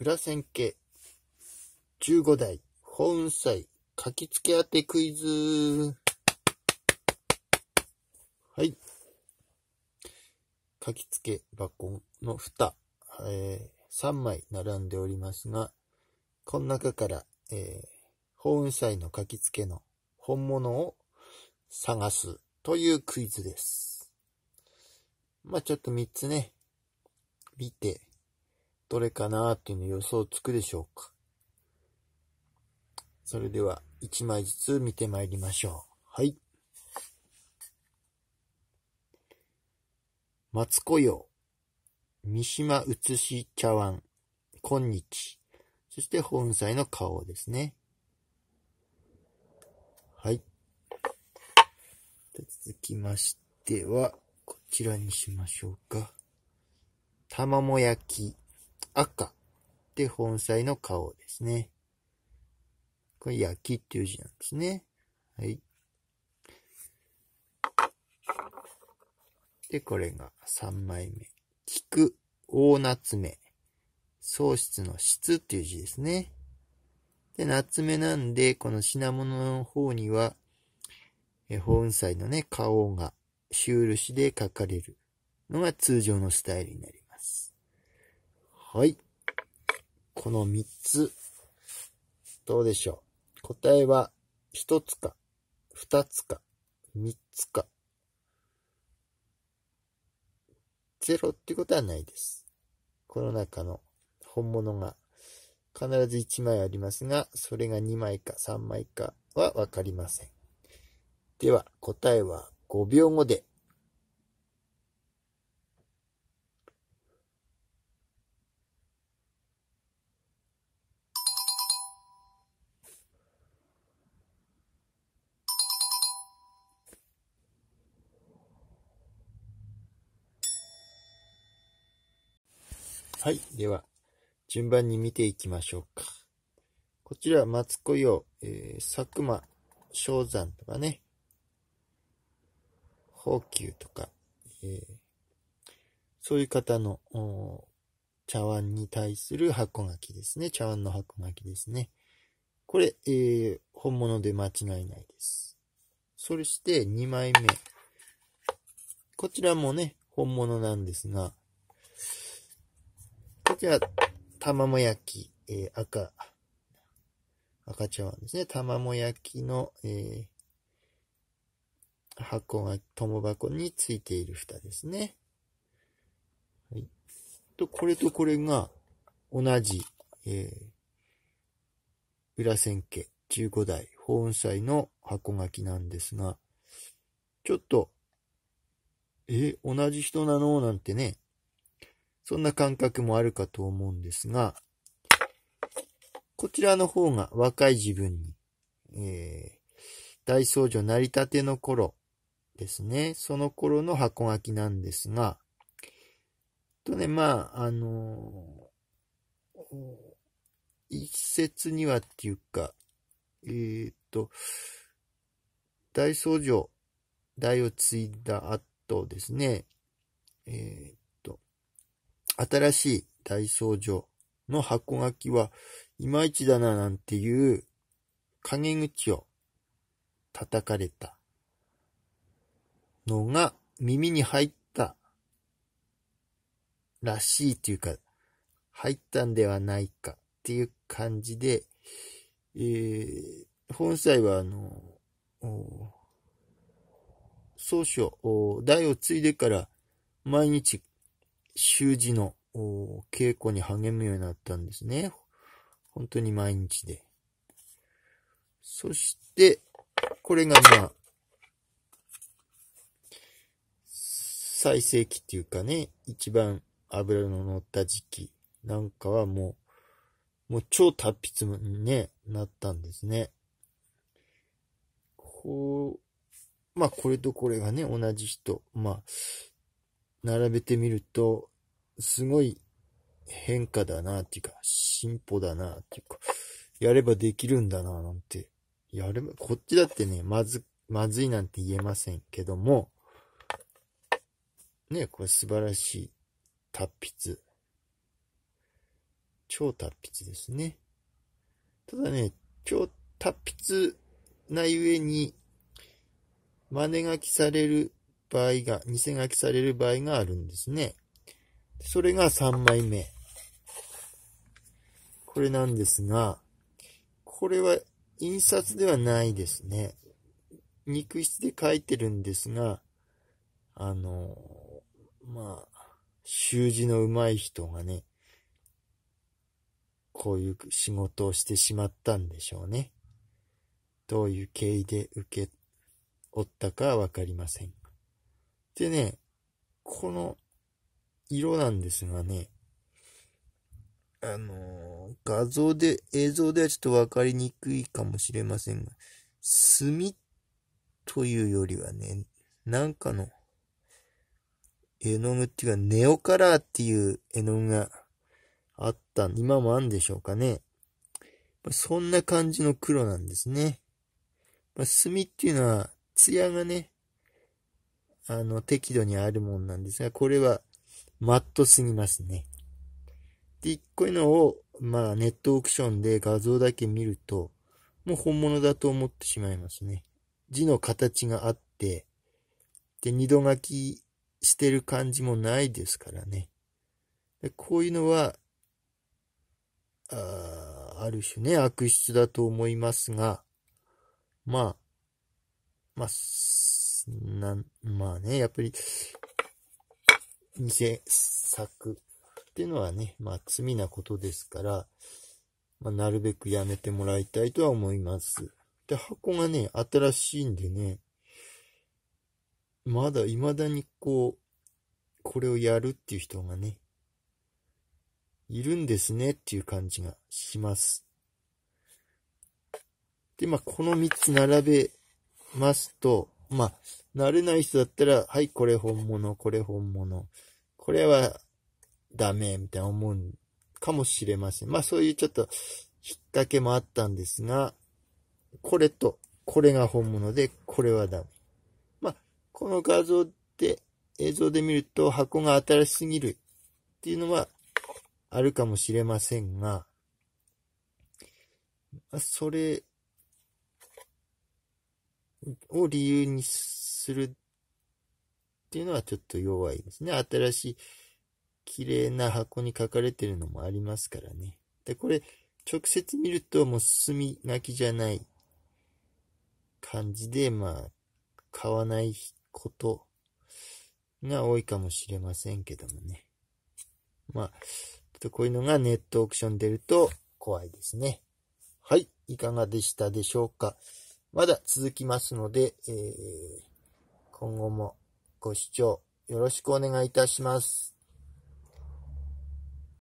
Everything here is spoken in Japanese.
裏千家、15代、法雲祭、書きつけ当てクイズ。はい。書きつけ箱の蓋、えー、3枚並んでおりますが、この中から、えー、法雲祭の書きつけの本物を探すというクイズです。まあ、ちょっと3つね、見て、どれかなっていうの予想つくでしょうか。それでは1枚ずつ見てまいりましょう。はい。松子葉、三島写し茶碗、今日、そして本妻の顔ですね。はい。続きましては、こちらにしましょうか。卵焼き。赤で本妻の顔ですね。これ、焼きっていう字なんですね。はい。で、これが3枚目。菊、大夏目。喪失の質っていう字ですね。で、夏目なんで、この品物の方には、え、本妻のね、顔が、シュール紙で書かれるのが通常のスタイルになります。はい。この3つ、どうでしょう。答えは、1つか、2つか、3つか。ゼロってことはないです。この中の本物が必ず1枚ありますが、それが2枚か3枚かはわかりません。では、答えは5秒後ではい。では、順番に見ていきましょうか。こちら、松子用、えー、佐久間昭山とかね、宝久とか、えー、そういう方の茶碗に対する箱書きですね。茶碗の箱書きですね。これ、えー、本物で間違いないです。そして2枚目。こちらもね、本物なんですが、じあ、玉卵焼き、えー、赤、赤茶碗ですね。卵焼きの、えー、箱が、友箱についている蓋ですね。はい。と、これとこれが、同じ、えー、裏千家15代保温祭の箱書きなんですが、ちょっと、え、同じ人なのなんてね、そんな感覚もあるかと思うんですが、こちらの方が若い自分に、えー、大僧侶成り立ての頃ですね。その頃の箱書きなんですが、とね、まあ、あのー、一説にはっていうか、えっ、ー、と、大僧侶、代を継いだ後ですね、えー、新しい体操場の箱書きはいまいちだななんていう陰口を叩かれたのが耳に入ったらしいというか、入ったんではないかっていう感じで、えー、本妻はあの、総書、代を継いでから毎日習字の稽古に励むようになったんですね。本当に毎日で。そして、これがまあ、最盛期っていうかね、一番油の乗った時期なんかはもう、もう超達筆に、ね、なったんですね。こう、まあこれとこれがね、同じ人。まあ、並べてみると、すごい変化だなっていうか、進歩だなっていうか、やればできるんだななんて。やれば、こっちだってね、まず、まずいなんて言えませんけども、ね、これ素晴らしい達筆。超達筆ですね。ただね、超達筆なゆえに、真似書きされる場合が、偽書きされる場合があるんですね。それが3枚目。これなんですが、これは印刷ではないですね。肉質で書いてるんですが、あの、まあ、習字の上手い人がね、こういう仕事をしてしまったんでしょうね。どういう経緯で受け負ったかはわかりません。でね、この色なんですがね、あの画像で、映像ではちょっとわかりにくいかもしれませんが、墨というよりはね、なんかの絵の具っていうか、ネオカラーっていう絵の具があった、今もあるんでしょうかね。そんな感じの黒なんですね。ま墨っていうのは、艶がね、あの、適度にあるもんなんですが、これはマットすぎますね。で、一個のを、まあ、ネットオークションで画像だけ見ると、もう本物だと思ってしまいますね。字の形があって、で、二度書きしてる感じもないですからね。でこういうのは、あある種ね、悪質だと思いますが、まあ、まあ、なん、まあね、やっぱり、偽作っていうのはね、まあ罪なことですから、まあ、なるべくやめてもらいたいとは思います。で、箱がね、新しいんでね、まだ未だにこう、これをやるっていう人がね、いるんですねっていう感じがします。で、まあ、この3つ並べますと、まあ、慣れない人だったら、はい、これ本物、これ本物。これはダメ、みたいな思うかもしれません。まあそういうちょっと引っ掛けもあったんですが、これと、これが本物で、これはダメ。まあ、この画像で、映像で見ると箱が新しすぎるっていうのはあるかもしれませんが、それを理由にするっていうのはちょっと弱いですね。新しい綺麗な箱に書かれてるのもありますからね。で、これ、直接見るともう墨書きじゃない感じで、まあ、買わないことが多いかもしれませんけどもね。まあ、とこういうのがネットオークション出ると怖いですね。はい、いかがでしたでしょうか。まだ続きますので、えー、今後もご視聴よろしくお願いいたします。